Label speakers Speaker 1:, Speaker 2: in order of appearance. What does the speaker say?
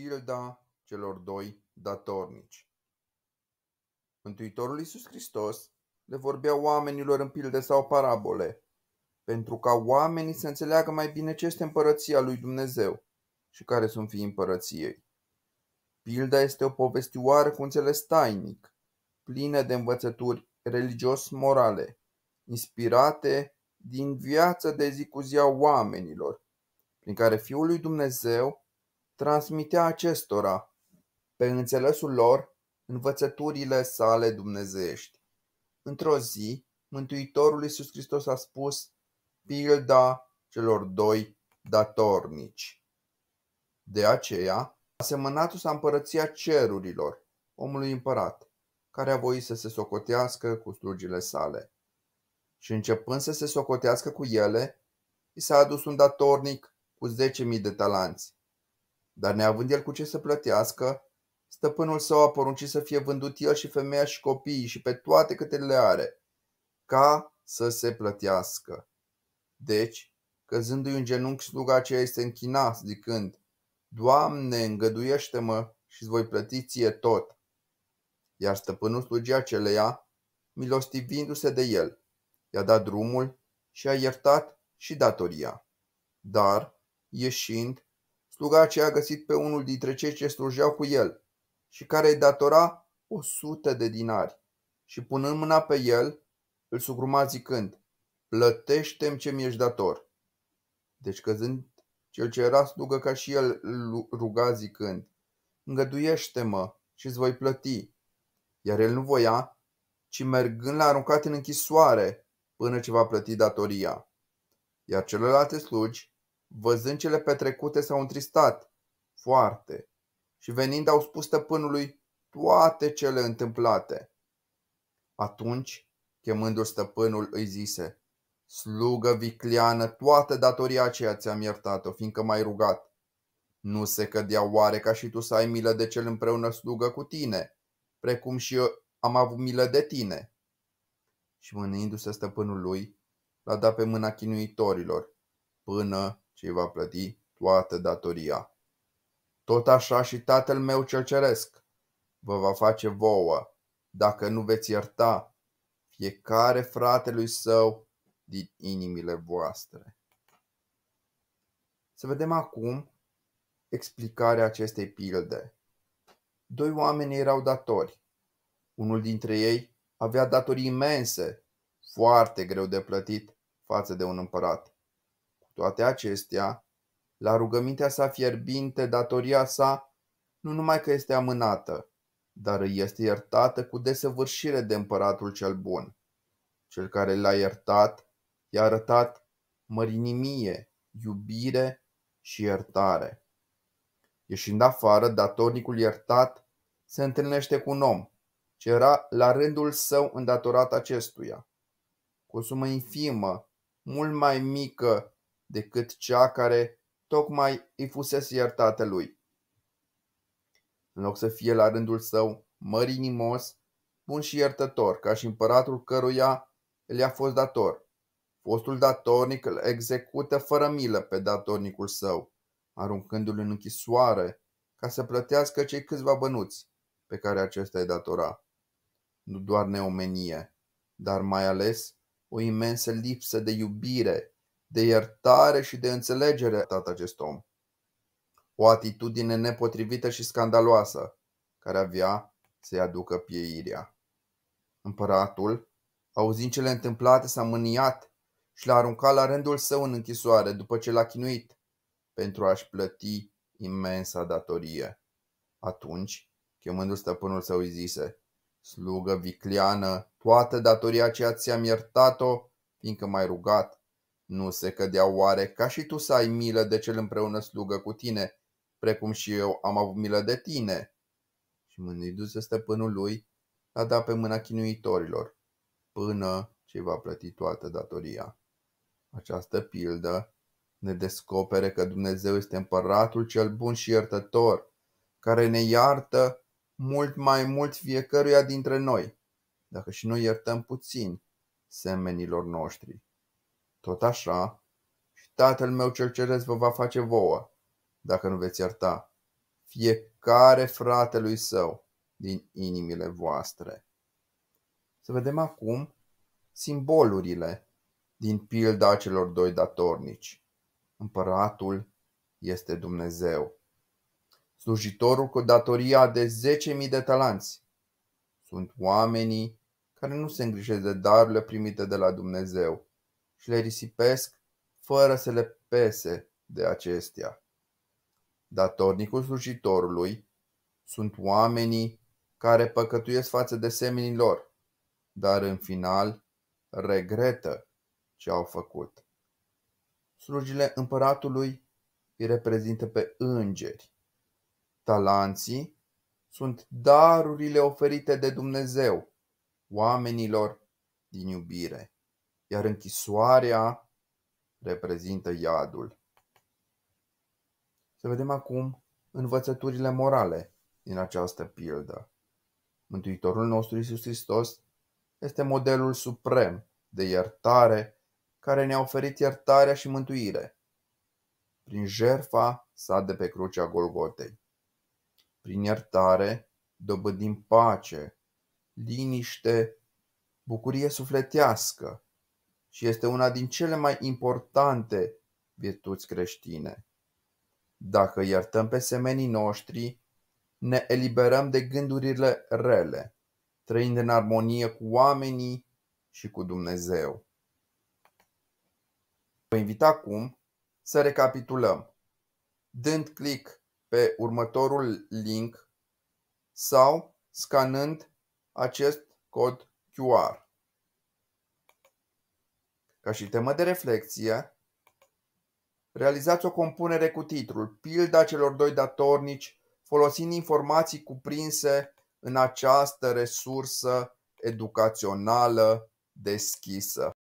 Speaker 1: pilda celor doi datornici. Întuitorul Iisus Hristos le vorbea oamenilor în pilde sau parabole, pentru ca oamenii să înțeleagă mai bine ce este împărăția lui Dumnezeu și care sunt fii împărăției. Pilda este o povestioară cu înțeles tainic, plină de învățături religios-morale, inspirate din viața de zi cu zi a oamenilor, prin care Fiul lui Dumnezeu transmitea acestora, pe înțelesul lor, învățăturile sale dumnezeiești. Într-o zi, Mântuitorul Iisus Hristos a spus pilda celor doi datornici. De aceea, asemănatul s-a împărăția cerurilor, omului împărat, care a voit să se socotească cu slugile sale. Și începând să se socotească cu ele, i s-a adus un datornic cu zece mii de talanți. Dar neavând el cu ce să plătească, stăpânul său a poruncit să fie vândut el și femeia și copiii și pe toate câte le are, ca să se plătească. Deci, căzându-i în genunchi, sluga aceea este închina, zicând, Doamne, îngăduiește-mă și îți voi plăti ție tot. Iar stăpânul slugii aceleia, milostivindu-se de el, i-a dat drumul și a iertat și datoria. Dar, ieșind, Sluga aceea a găsit pe unul dintre cei ce slujeau cu el și care îi datora o sută de dinari și punând mâna pe el, îl sugruma zicând, plătește-mi ce mi-ești dator. Deci căzând, cel ce era slugă ca și el îl ruga zicând, îngăduiește-mă și îți voi plăti. Iar el nu voia, ci mergând l-a aruncat în închisoare până ce va plăti datoria. Iar celelalte slugi Văzând cele petrecute s-au întristat foarte și venind au spus stăpânului toate cele întâmplate. Atunci, chemându-l stăpânul, îi zise, Slugă vicleană, toată datoria aceea ți-am iertat-o, fiindcă m-ai rugat. Nu se cădea oare ca și tu să ai milă de cel împreună slugă cu tine, precum și eu am avut milă de tine. Și mânindu-se stăpânul lui, l-a dat pe mâna chinuitorilor, până și va plăti toată datoria. Tot așa și Tatăl meu cel ceresc vă va face vouă, dacă nu veți ierta fiecare fratelui său din inimile voastre. Să vedem acum explicarea acestei pilde. Doi oameni erau datori. Unul dintre ei avea datorii imense, foarte greu de plătit față de un împărat toate acestea, la rugămintea sa fierbinte, datoria sa nu numai că este amânată, dar îi este iertată cu desăvârșire de împăratul cel bun. Cel care l-a iertat i-a arătat mărinimie, iubire și iertare. Ieșind afară, datornicul iertat se întâlnește cu un om, ce era la rândul său îndatorat acestuia. Cu o sumă infimă, mult mai mică decât cea care tocmai îi fusese iertată lui. În loc să fie la rândul său mărinimos, bun și iertător, ca și împăratul căruia le-a fost dator. Fostul datornic îl execută fără milă pe datornicul său, aruncându-l în închisoare ca să plătească cei câțiva bănuți pe care acesta îi datora. Nu doar neomenie, dar mai ales o imensă lipsă de iubire de iertare și de înțelegere a dat acest om. O atitudine nepotrivită și scandaloasă, care avea să-i aducă pieirea. Împăratul, auzind cele întâmplate, s-a mâniat și l-a aruncat la rândul său în închisoare după ce l-a chinuit pentru a-și plăti imensa datorie. Atunci, chemându-l stăpânul său, îi zise, Slugă vicleană, toată datoria ceea ți-am iertat-o, fiindcă m-ai rugat, nu se cădea oare ca și tu să ai milă de cel împreună slugă cu tine, precum și eu am avut milă de tine? Și mândrindu-se stăpânul lui, a dat pe mâna chinuitorilor, până ce va plăti toată datoria. Această pildă ne descopere că Dumnezeu este împăratul cel bun și iertător, care ne iartă mult mai mult fiecăruia dintre noi, dacă și noi iertăm puțin semenilor noștri. Tot așa, și Tatăl meu cel ceresc vă va face vouă, dacă nu veți ierta, fiecare fratelui său din inimile voastre. Să vedem acum simbolurile din pilda celor doi datornici. Împăratul este Dumnezeu. Slujitorul cu datoria de 10.000 de talanți. Sunt oamenii care nu se îngrijesc de darurile primite de la Dumnezeu și le risipesc fără să le pese de acestea. Datornicul slujitorului sunt oamenii care păcătuiesc față de seminii lor, dar în final regretă ce au făcut. Slujile împăratului îi reprezintă pe îngeri. Talanții sunt darurile oferite de Dumnezeu oamenilor din iubire iar închisoarea reprezintă iadul. Să vedem acum învățăturile morale din această pildă. Mântuitorul nostru Isus Hristos este modelul suprem de iertare care ne-a oferit iertarea și mântuire prin jerfa sa de pe crucea Golgotei. Prin iertare dobândim pace, liniște, bucurie sufletească, și este una din cele mai importante virtuți creștine. Dacă iertăm pe semenii noștri, ne eliberăm de gândurile rele, trăind în armonie cu oamenii și cu Dumnezeu. Vă invit acum să recapitulăm, dând click pe următorul link sau scanând acest cod QR. Ca și temă de reflexie, realizați o compunere cu titlul Pilda celor doi datornici, folosind informații cuprinse în această resursă educațională deschisă.